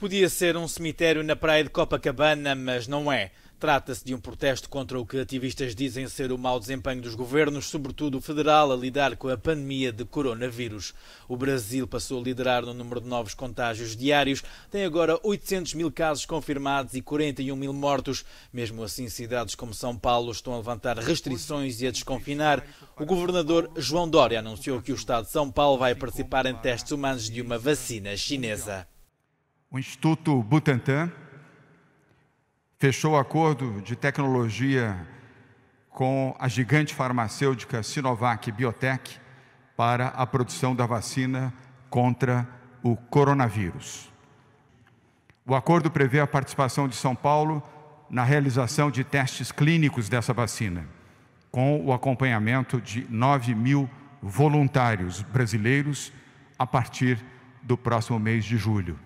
Podia ser um cemitério na praia de Copacabana, mas não é. Trata-se de um protesto contra o que ativistas dizem ser o mau desempenho dos governos, sobretudo o federal, a lidar com a pandemia de coronavírus. O Brasil passou a liderar no número de novos contágios diários, tem agora 800 mil casos confirmados e 41 mil mortos. Mesmo assim, cidades como São Paulo estão a levantar restrições e a desconfinar. O governador João Dória anunciou que o Estado de São Paulo vai participar em testes humanos de uma vacina chinesa. O Instituto Butantan fechou acordo de tecnologia com a gigante farmacêutica Sinovac Biotech para a produção da vacina contra o coronavírus. O acordo prevê a participação de São Paulo na realização de testes clínicos dessa vacina, com o acompanhamento de 9 mil voluntários brasileiros a partir do próximo mês de julho.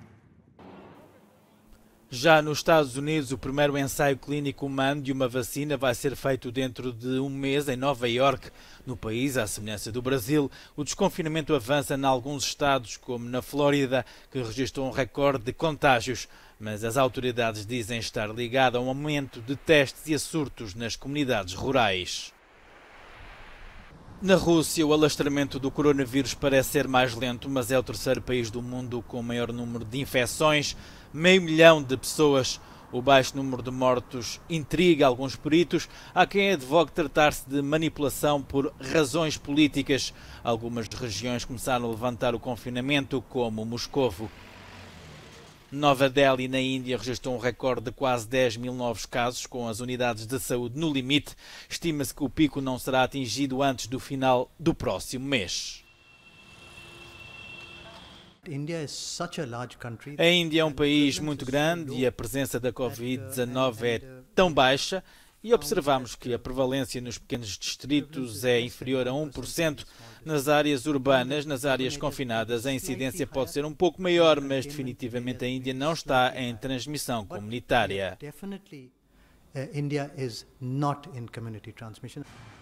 Já nos Estados Unidos, o primeiro ensaio clínico humano de uma vacina vai ser feito dentro de um mês em Nova York. No país, à semelhança do Brasil, o desconfinamento avança em alguns estados, como na Flórida, que registrou um recorde de contágios. Mas as autoridades dizem estar ligado a um aumento de testes e a surtos nas comunidades rurais. Na Rússia, o alastramento do coronavírus parece ser mais lento, mas é o terceiro país do mundo com o maior número de infecções meio milhão de pessoas. O baixo número de mortos intriga alguns peritos. Há quem advogue tratar-se de manipulação por razões políticas. Algumas regiões começaram a levantar o confinamento, como Moscovo. Nova Delhi, na Índia, registrou um recorde de quase 10 mil novos casos, com as unidades de saúde no limite. Estima-se que o pico não será atingido antes do final do próximo mês. A Índia é um país muito grande e a presença da uh, Covid-19 é uh, tão baixa e observamos que a prevalência nos pequenos distritos é inferior a 1%. Nas áreas urbanas, nas áreas confinadas, a incidência pode ser um pouco maior, mas definitivamente a Índia não está em transmissão comunitária. Eh,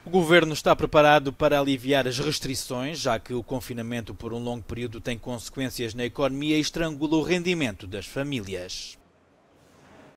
o governo está preparado para aliviar as restrições, já que o confinamento por um longo período tem consequências na economia e estrangula o rendimento das famílias.